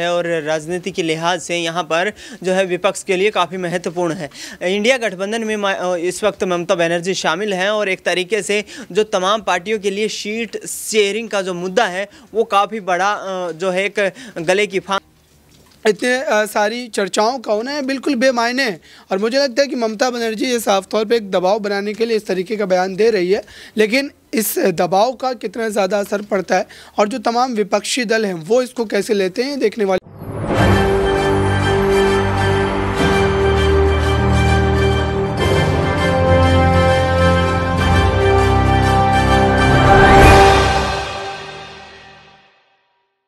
है और राजनीति के लिहाज से यहाँ पर जो है विपक्ष के लिए काफ़ी महत्वपूर्ण है इंडिया गठबंधन में इस वक्त ममता बनर्जी शामिल हैं और एक तरीके से जो तमाम पार्टियों के लिए सीट शेयरिंग का जो मुद्दा है वो काफ़ी बड़ा जो है एक गले की फांस इतने सारी चर्चाओं का होना है बिल्कुल बेमायने है और मुझे लगता है कि ममता बनर्जी ये साफ तौर पे एक दबाव बनाने के लिए इस तरीके का बयान दे रही है लेकिन इस दबाव का कितना ज़्यादा असर पड़ता है और जो तमाम विपक्षी दल हैं वो इसको कैसे लेते हैं देखने वाले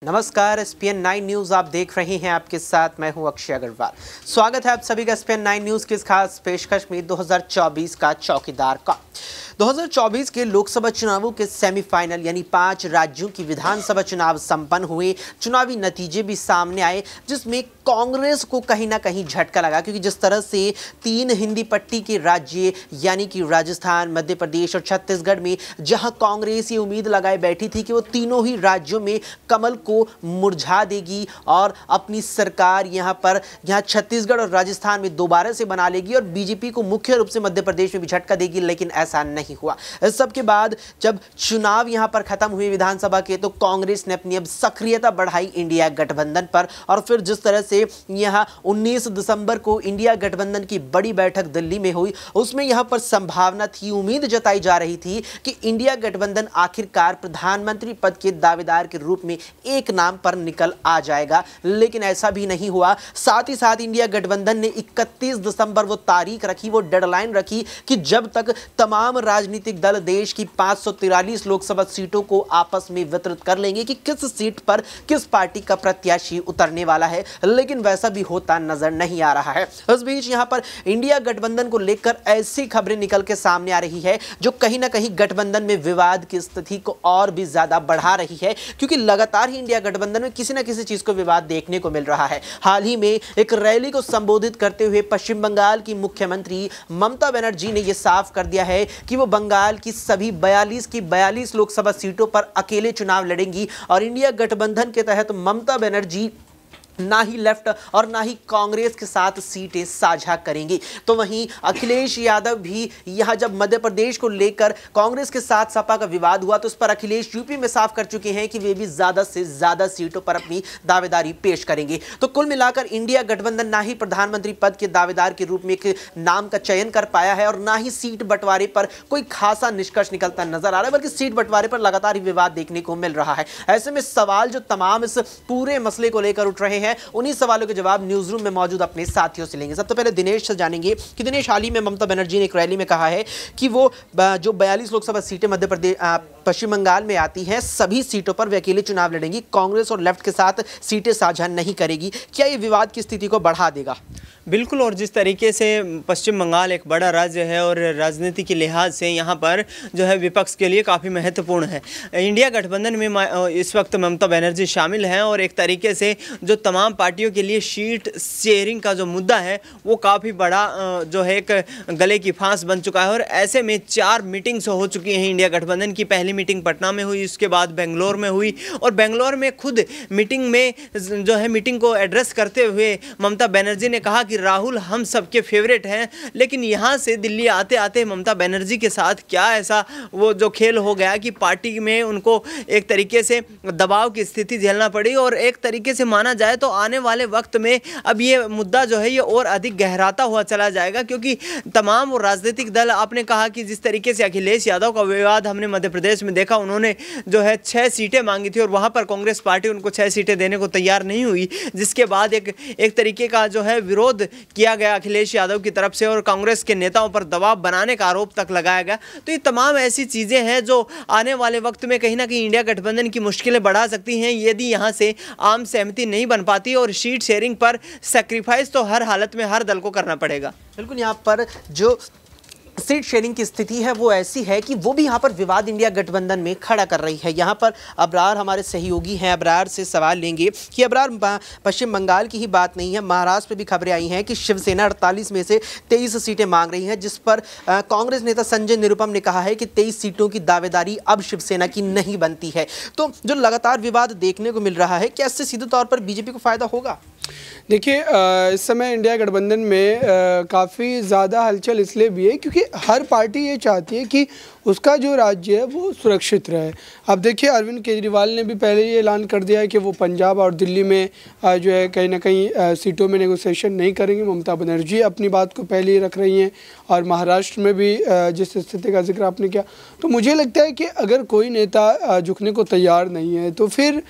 नमस्कार S P N nine news आप देख रहे हैं आपके साथ मैं हूं अक्षय अग्रवाल स्वागत है आप सभी का S P N nine news की इस खास पेशकश में 2024 का चौकीदार का 2024 के लोकसभा चुनावों के सेमीफाइनल यानी पांच राज्यों की विधानसभा चुनाव संपन्न हुए चुनावी नतीजे भी सामने आए जिसमें कांग्रेस को कहीं ना कहीं झटका लगा क्योंकि जिस तरह से तीन हिंदी पट्टी के राज्य यानी कि राजस्थान मध्य प्रदेश और छत्तीसगढ़ में जहां कांग्रेस ये उम्मीद लगाए बैठी थी कि वो तीनों ही राज्यों में कमल को मुरझा देगी और अपनी सरकार यहाँ पर यहाँ छत्तीसगढ़ और राजस्थान में दोबारा से बना लेगी और बीजेपी को मुख्य रूप से मध्य प्रदेश में भी झटका देगी लेकिन ऐसा नहीं हुआ इस सबके बाद जब चुनाव यहाँ पर खत्म हुए विधानसभा के तो कांग्रेस ने अपनी अब सक्रियता बढ़ाई इंडिया गठबंधन पर और फिर जिस तरह से से यहाँ 19 दिसंबर को इंडिया गठबंधन की बड़ी बैठक दिल्ली में हुई उसमें यहाँ पर संभावना थी उम्मीद जताई जा रही थी कि इंडिया गठबंधन आखिरकार प्रधानमंत्री पद के दावेदार के रूप में एक नाम पर निकल आ जाएगा लेकिन ऐसा भी नहीं हुआ साथ ही साथ इंडिया गठबंधन ने 31 दिसंबर वो तारीख रखी वो डेडलाइन रखी कि जब तक तमाम राजनीतिक दल देश की पांच लोकसभा सीटों को आपस में वितरित कर लेंगे कि किस सीट पर किस पार्टी का प्रत्याशी उतरने वाला है लेकिन लेकिन वैसा भी होता नजर नहीं आ रहा है उस बीच यहां पर इंडिया गठबंधन को लेकर ऐसी खबरें निकल के सामने आ रही है जो कहीं ना कहीं गठबंधन में विवाद की स्थिति को और भी ज्यादा बढ़ा रही है क्योंकि लगातार ही इंडिया गठबंधन में किसी ना किसी चीज को विवाद देखने को मिल रहा है हाल ही में एक रैली को संबोधित करते हुए पश्चिम बंगाल की मुख्यमंत्री ममता बनर्जी ने यह साफ कर दिया है कि वो बंगाल की सभी बयालीस की बयालीस लोकसभा सीटों पर अकेले चुनाव लड़ेंगी और इंडिया गठबंधन के तहत ममता बनर्जी ना ही लेफ्ट और ना ही कांग्रेस के साथ सीटें साझा करेंगे तो वहीं अखिलेश यादव भी यहां जब मध्य प्रदेश को लेकर कांग्रेस के साथ सपा का विवाद हुआ तो उस पर अखिलेश यूपी में साफ कर चुके हैं कि वे भी ज्यादा से ज्यादा सीटों पर अपनी दावेदारी पेश करेंगे तो कुल मिलाकर इंडिया गठबंधन ना ही प्रधानमंत्री पद के दावेदार के रूप में एक नाम का चयन कर पाया है और ना ही सीट बंटवारे पर कोई खासा निष्कर्ष निकलता नजर आ रहा है बल्कि सीट बंटवारे पर लगातार ही विवाद देखने को मिल रहा है ऐसे में सवाल जो तमाम इस पूरे मसले को लेकर उठ रहे हैं हैं उन्हीं सवालों के जवाब न्यूज रूम में मौजूद अपने साथियों से लेंगे सबसे पहले दिनेश से जानेंगे कि दिनेश हाल ही में ममता बनर्जी ने एक रैली में कहा है कि वो जो बयालीस लोकसभा सीटें मध्य प्रदेश पश्चिम बंगाल में आती हैं सभी सीटों पर वे अकेले चुनाव लड़ेंगी कांग्रेस और लेफ्ट के साथ सीटें साझा नहीं करेगी क्या ये विवाद की स्थिति को बढ़ा देगा बिल्कुल और जिस तरीके से पश्चिम बंगाल एक बड़ा राज्य है और राजनीति के लिहाज से यहाँ पर जो है विपक्ष के लिए काफ़ी महत्वपूर्ण है इंडिया गठबंधन में इस वक्त ममता बनर्जी शामिल हैं और एक तरीके से जो तमाम पार्टियों के लिए शीट शेयरिंग का जो मुद्दा है वो काफ़ी बड़ा जो है एक गले की फांस बन चुका है और ऐसे में चार मीटिंग्स हो चुकी हैं इंडिया गठबंधन की पहली मीटिंग पटना में हुई उसके बाद बेंगलोर में हुई और बेंगलोर में खुद मीटिंग में जो है मीटिंग को एड्रेस करते हुए ममता बनर्जी ने कहा कि कि राहुल हम सबके फेवरेट हैं लेकिन यहाँ से दिल्ली आते आते ममता बनर्जी के साथ क्या ऐसा वो जो खेल हो गया कि पार्टी में उनको एक तरीके से दबाव की स्थिति झेलना पड़ी और एक तरीके से माना जाए तो आने वाले वक्त में अब ये मुद्दा जो है ये और अधिक गहराता हुआ चला जाएगा क्योंकि तमाम वो राजनीतिक दल आपने कहा कि जिस तरीके से अखिलेश यादव का विवाद हमने मध्य प्रदेश में देखा उन्होंने जो है छः सीटें मांगी थी और वहाँ पर कांग्रेस पार्टी उनको छः सीटें देने को तैयार नहीं हुई जिसके बाद एक एक तरीके का जो है विरोध किया गया अखिलेश यादव की तरफ से और कांग्रेस के नेताओं पर दबाव बनाने का आरोप तक लगाया गया तो ये तमाम ऐसी चीज़ें हैं जो आने वाले वक्त में कहीं ना कहीं इंडिया गठबंधन की मुश्किलें बढ़ा सकती हैं यदि यहाँ से आम सहमति नहीं बन पाती और सीट शेयरिंग पर सेक्रीफाइस तो हर हालत में हर दल को करना पड़ेगा बिल्कुल यहाँ पर जो सीट शेयरिंग की स्थिति है वो ऐसी है कि वो भी यहाँ पर विवाद इंडिया गठबंधन में खड़ा कर रही है यहाँ पर अबरार हमारे सहयोगी हैं अबरार से सवाल लेंगे कि अबरार पश्चिम बंगाल की ही बात नहीं है महाराष्ट्र पर भी खबरें आई हैं कि शिवसेना अड़तालीस में से तेईस सीटें मांग रही हैं जिस पर कांग्रेस नेता संजय निरुपम ने कहा है कि तेईस सीटों की दावेदारी अब शिवसेना की नहीं बनती है तो जो लगातार विवाद देखने को मिल रहा है क्या इससे सीधे तौर पर बीजेपी को फायदा होगा देखिए इस समय इंडिया गठबंधन में काफ़ी ज़्यादा हलचल इसलिए भी है क्योंकि हर पार्टी ये चाहती है कि उसका जो राज्य है वो सुरक्षित रहे अब देखिए अरविंद केजरीवाल ने भी पहले ये ऐलान कर दिया है कि वो पंजाब और दिल्ली में जो है कहीं ना कहीं सीटों में नेगोशिएशन नहीं करेंगे ममता बनर्जी अपनी बात को पहले ही रख रही हैं और महाराष्ट्र में भी जिस स्थिति का जिक्र आपने किया तो मुझे लगता है कि अगर कोई नेता झुकने को तैयार नहीं है तो फिर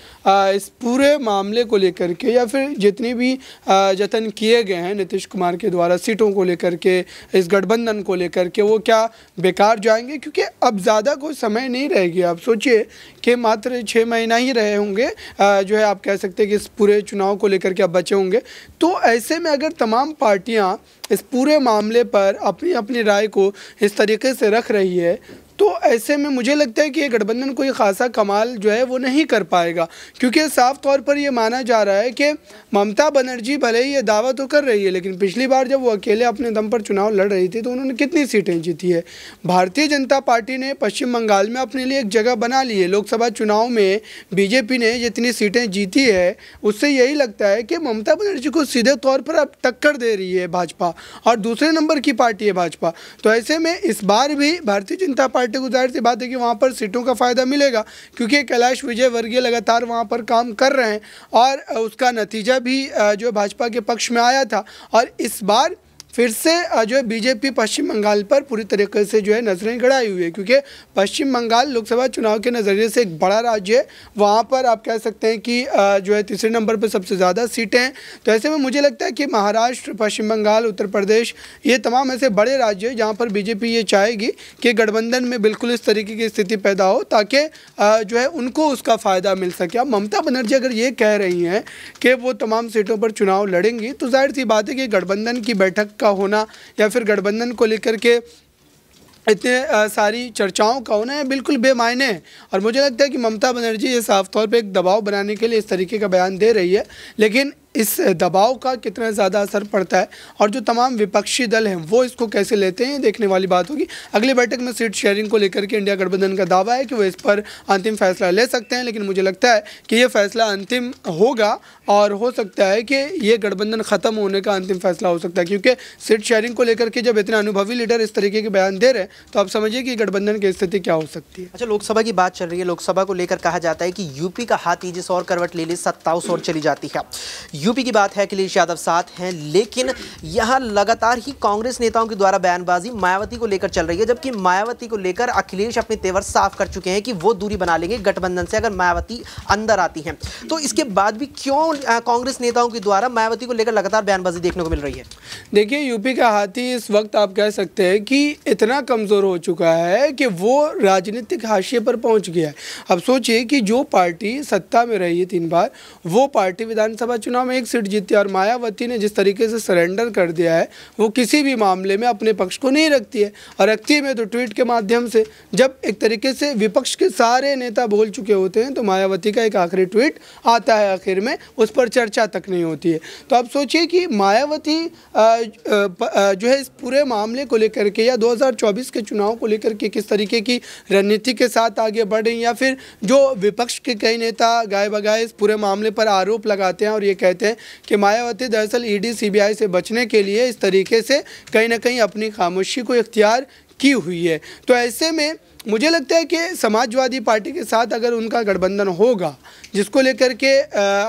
इस पूरे मामले को लेकर के या फिर जितने भी जतन किए गए हैं नीतीश कुमार के द्वारा सीटों को लेकर के इस गठबंधन को लेकर के वो क्या बेकार जाएंगे क्योंकि देखिए अब ज़्यादा कोई समय नहीं रहेगी आप सोचिए कि मात्र छः महीना ही रहे होंगे जो है आप कह सकते हैं कि इस पूरे चुनाव को लेकर के अब बचे होंगे तो ऐसे में अगर तमाम पार्टियाँ इस पूरे मामले पर अपनी अपनी राय को इस तरीके से रख रही है तो ऐसे में मुझे लगता है कि ये गठबंधन कोई ख़ासा कमाल जो है वो नहीं कर पाएगा क्योंकि साफ तौर पर ये माना जा रहा है कि ममता बनर्जी भले ही ये दावा तो कर रही है लेकिन पिछली बार जब वो अकेले अपने दम पर चुनाव लड़ रही थी तो उन्होंने कितनी सीटें जीती है भारतीय जनता पार्टी ने पश्चिम बंगाल में अपने लिए एक जगह बना ली है लोकसभा चुनाव में बीजेपी ने जितनी सीटें जीती है उससे यही लगता है कि ममता बनर्जी को सीधे तौर पर अब टक्कर दे रही है भाजपा और दूसरे नंबर की पार्टी है भाजपा तो ऐसे में इस बार भी भारतीय जनता पार्टी पार्टी को जाहिर सी बात है कि वहाँ पर सीटों का फ़ायदा मिलेगा क्योंकि कैलाश विजय वर्गीय लगातार वहाँ पर काम कर रहे हैं और उसका नतीजा भी जो भाजपा के पक्ष में आया था और इस बार फिर से जो है बीजेपी पश्चिम बंगाल पर पूरी तरीके से जो है नजरें गड़ाई हुई है क्योंकि पश्चिम बंगाल लोकसभा चुनाव के नज़रिए से एक बड़ा राज्य है वहाँ पर आप कह सकते हैं कि जो है तीसरे नंबर पर सबसे ज़्यादा सीटें हैं तो ऐसे में मुझे लगता है कि महाराष्ट्र पश्चिम बंगाल उत्तर प्रदेश ये तमाम ऐसे बड़े राज्य हैं जहाँ पर बीजेपी ये चाहेगी कि गठबंधन में बिल्कुल इस तरीके की स्थिति पैदा हो ताकि जो है उनको उसका फ़ायदा मिल सके अब ममता बनर्जी अगर ये कह रही हैं कि वो तमाम सीटों पर चुनाव लड़ेंगी तो जाहिर सी बात है कि गठबंधन की बैठक का होना या फिर गठबंधन को लेकर के इतने सारी चर्चाओं का होना है बिल्कुल बेमायने है और मुझे लगता है कि ममता बनर्जी ये साफ तौर पे एक दबाव बनाने के लिए इस तरीके का बयान दे रही है लेकिन इस दबाव का कितना ज़्यादा असर पड़ता है और जो तमाम विपक्षी दल हैं वो इसको कैसे लेते हैं देखने वाली बात होगी अगली बैठक में सीट शेयरिंग को लेकर के इंडिया गठबंधन का दावा है कि वो इस पर अंतिम फैसला ले सकते हैं लेकिन मुझे लगता है कि ये फैसला अंतिम होगा और हो सकता है कि ये गठबंधन ख़त्म होने का अंतिम फैसला हो सकता है क्योंकि सीट शेयरिंग को लेकर के जब इतने अनुभवी लीडर इस तरीके के बयान दे रहे हैं तो आप समझिए कि गठबंधन की स्थिति क्या हो सकती है अच्छा लोकसभा की बात चल रही है लोकसभा को लेकर कहा जाता है कि यूपी का हाथ तेजी जिस और करवट ले सत्ता उस और चली जाती है यूपी की बात है अखिलेश यादव साथ हैं लेकिन यहाँ लगातार ही कांग्रेस नेताओं के द्वारा बयानबाजी मायावती को लेकर चल रही है जबकि मायावती को लेकर अखिलेश अपने तेवर साफ कर चुके हैं कि वो दूरी बना लेंगे गठबंधन से अगर मायावती अंदर आती हैं तो इसके बाद भी क्यों कांग्रेस नेताओं के द्वारा मायावती को लेकर लगातार बयानबाजी देखने को मिल रही है देखिए यूपी का हाथी इस वक्त आप कह सकते हैं कि इतना कमज़ोर हो चुका है कि वो राजनीतिक हाशिए पर पहुँच गया है अब सोचिए कि जो पार्टी सत्ता में रही है तीन बार वो पार्टी विधानसभा चुनाव में में एक सीट जीती और मायावती ने जिस तरीके से सरेंडर कर दिया है वो किसी भी मामले में अपने पक्ष को नहीं रखती है और रखती है तो ट्वीट के माध्यम से जब एक तरीके से विपक्ष के सारे नेता बोल चुके होते हैं तो मायावती का एक आखिरी ट्वीट आता है आखिर में उस पर चर्चा तक नहीं होती है तो आप सोचिए कि मायावती जो है इस पूरे मामले को लेकर के या 2024 के चुनाव को लेकर के किस तरीके की रणनीति के साथ आगे बढ़ रही या फिर जो विपक्ष के कई नेता गाय बगाए इस पूरे मामले पर आरोप लगाते हैं और ये कहते हैं सकते हैं कि मायावती दरअसल ईडी e सीबीआई से बचने के लिए इस तरीके से कहीं ना कहीं अपनी खामोशी को इख्तियार की हुई है तो ऐसे में मुझे लगता है कि समाजवादी पार्टी के साथ अगर उनका गठबंधन होगा जिसको लेकर के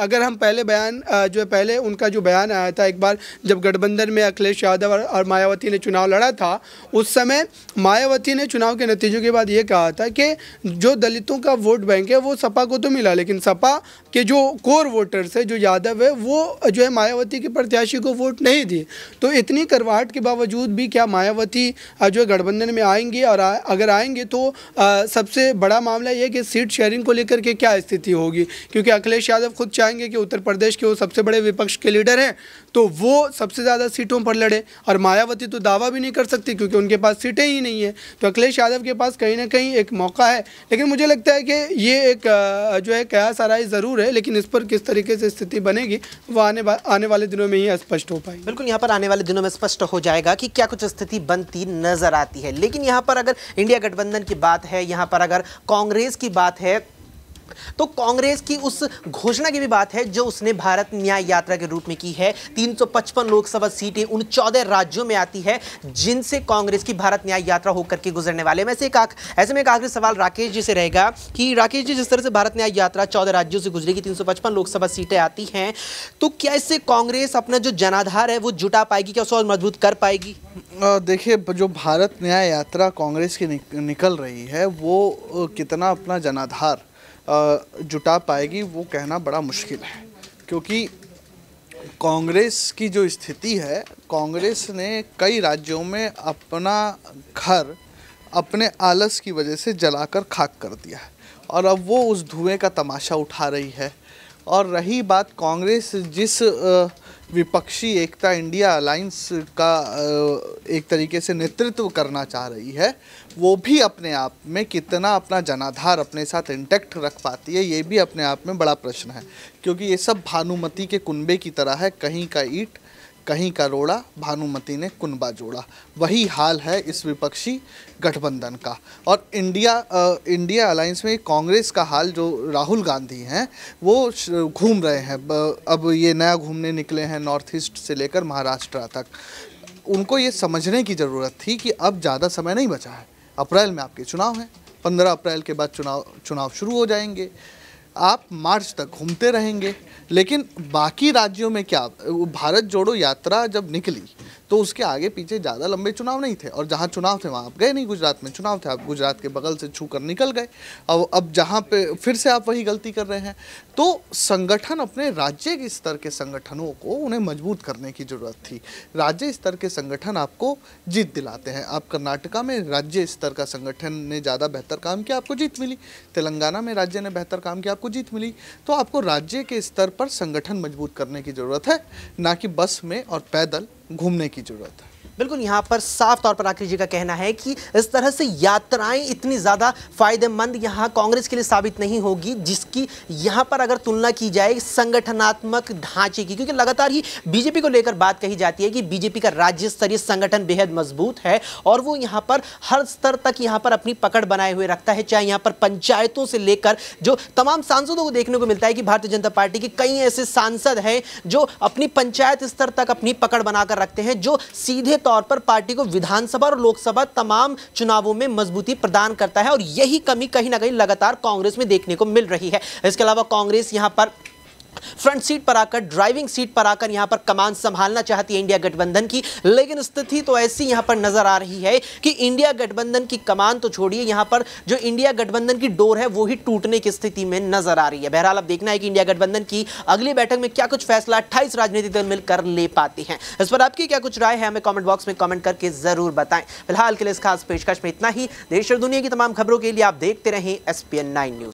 अगर हम पहले बयान जो है पहले उनका जो बयान आया था एक बार जब गठबंधन में अखिलेश यादव और मायावती ने चुनाव लड़ा था उस समय मायावती ने चुनाव के नतीजों के बाद ये कहा था कि जो दलितों का वोट बैंक है वो सपा को तो मिला लेकिन सपा के जो कोर वोटर्स है जो यादव है वो जो है मायावती के प्रत्याशी को वोट नहीं दिए तो इतनी करवाहट के बावजूद भी क्या मायावती जो है गठबंधन में आएंगे और अगर आएंगे तो आ, सबसे बड़ा मामला यह कि सीट शेयरिंग को लेकर के क्या स्थिति होगी क्योंकि अखिलेश यादव खुद चाहेंगे कि उत्तर प्रदेश के वो सबसे बड़े विपक्ष के लीडर हैं तो वो सबसे ज़्यादा सीटों पर लड़े और मायावती तो दावा भी नहीं कर सकती क्योंकि उनके पास सीटें ही नहीं हैं तो अखिलेश यादव के पास कहीं ना कहीं एक मौका है लेकिन मुझे लगता है कि ये एक जो है कयास आराई ज़रूर है लेकिन इस पर किस तरीके से स्थिति बनेगी वो आने आने वाले दिनों में ही स्पष्ट हो पाएगी बिल्कुल यहाँ पर आने वाले दिनों में स्पष्ट हो जाएगा कि क्या कुछ स्थिति बनती नजर आती है लेकिन यहाँ पर अगर इंडिया गठबंधन की की बात है यहाँ पर अगर कांग्रेस की बात है तो कांग्रेस की उस घोषणा की भी बात है जो उसने भारत न्याय यात्रा के रूप में की है 355 लोकसभा सीटें उन चौदह राज्यों में आती है जिनसे कांग्रेस की भारत न्याय यात्रा होकर के गुजरने वाले में से एक ऐसे में एक आखिरी सवाल राकेश जी से रहेगा कि राकेश जी जिस तरह से भारत न्याय यात्रा चौदह राज्यों से गुजरेगी तीन लोकसभा सीटें आती हैं तो क्या इससे कांग्रेस अपना जो जनाधार है वो जुटा पाएगी क्या उसको मजबूत कर पाएगी देखिए जो भारत न्याय यात्रा कांग्रेस की निकल रही है वो कितना अपना जनाधार जुटा पाएगी वो कहना बड़ा मुश्किल है क्योंकि कांग्रेस की जो स्थिति है कांग्रेस ने कई राज्यों में अपना घर अपने आलस की वजह से जलाकर खाक कर दिया है और अब वो उस धुएं का तमाशा उठा रही है और रही बात कांग्रेस जिस विपक्षी एकता इंडिया अलायंस का एक तरीके से नेतृत्व करना चाह रही है वो भी अपने आप में कितना अपना जनाधार अपने साथ इंटेक्ट रख पाती है ये भी अपने आप में बड़ा प्रश्न है क्योंकि ये सब भानुमति के कुंबे की तरह है कहीं का ईट कहीं का रोड़ा भानुमति ने कुनबा जोड़ा वही हाल है इस विपक्षी गठबंधन का और इंडिया आ, इंडिया अलायंस में कांग्रेस का हाल जो राहुल गांधी हैं वो घूम रहे हैं अब ये नया घूमने निकले हैं नॉर्थ ईस्ट से लेकर महाराष्ट्र तक उनको ये समझने की ज़रूरत थी कि अब ज़्यादा समय नहीं बचा है अप्रैल में आपके चुनाव हैं पंद्रह अप्रैल के बाद चुनाव चुनाव शुरू हो जाएंगे आप मार्च तक घूमते रहेंगे लेकिन बाकी राज्यों में क्या भारत जोड़ो यात्रा जब निकली तो उसके आगे पीछे ज़्यादा लंबे चुनाव नहीं थे और जहाँ चुनाव थे वहाँ आप गए नहीं गुजरात में चुनाव थे आप गुजरात के बगल से छू कर निकल गए अब अब जहाँ पे फिर से आप वही गलती कर रहे हैं तो संगठन अपने राज्य के स्तर के संगठनों को उन्हें मजबूत करने की ज़रूरत थी राज्य स्तर के संगठन आपको जीत दिलाते हैं आप कर्नाटका में राज्य स्तर का संगठन ने ज़्यादा बेहतर काम किया आपको जीत मिली तेलंगाना में राज्य ने बेहतर काम किया आपको जीत मिली तो आपको राज्य के स्तर पर संगठन मजबूत करने की ज़रूरत है ना कि बस में और पैदल घूमने की ज़रूरत है बिल्कुल यहाँ पर साफ तौर पर आखिरी जी का कहना है कि इस तरह से यात्राएं इतनी ज़्यादा फायदेमंद यहाँ कांग्रेस के लिए साबित नहीं होगी जिसकी यहाँ पर अगर तुलना की जाए संगठनात्मक ढांचे की क्योंकि लगातार ही बीजेपी को लेकर बात कही जाती है कि बीजेपी का राज्य स्तरीय संगठन बेहद मजबूत है और वो यहाँ पर हर स्तर तक यहाँ पर अपनी पकड़ बनाए हुए रखता है चाहे यहाँ पर पंचायतों से लेकर जो तमाम सांसदों को देखने को मिलता है कि भारतीय जनता पार्टी के कई ऐसे सांसद हैं जो अपनी पंचायत स्तर तक अपनी पकड़ बनाकर रखते हैं जो सीधे तौर पर पार्टी को विधानसभा और लोकसभा तमाम चुनावों में मजबूती प्रदान करता है और यही कमी कहीं ना कहीं लगातार कांग्रेस में देखने को मिल रही है इसके अलावा कांग्रेस यहां पर फ्रंट सीट पर आकर ड्राइविंग सीट पर आकर यहां पर कमान संभालना चाहती है इंडिया गठबंधन की लेकिन स्थिति तो ऐसी यहाँ पर नजर आ रही है कि इंडिया गठबंधन की कमान तो छोड़िए यहां पर जो इंडिया गठबंधन की डोर है वो ही टूटने की स्थिति में नजर आ रही है बहरहाल अब देखना है कि इंडिया गठबंधन की अगली बैठक में क्या कुछ फैसला अट्ठाईस राजनीतिक दल मिलकर ले पाते हैं इस पर आपकी क्या कुछ राय है हमें कॉमेंट बॉक्स में कॉमेंट करके जरूर बताएं फिलहाल के लिए इस खास पेशकश में इतना ही देश और दुनिया की तमाम खबरों के लिए आप देखते रहें एसपीएन नाइन न्यूज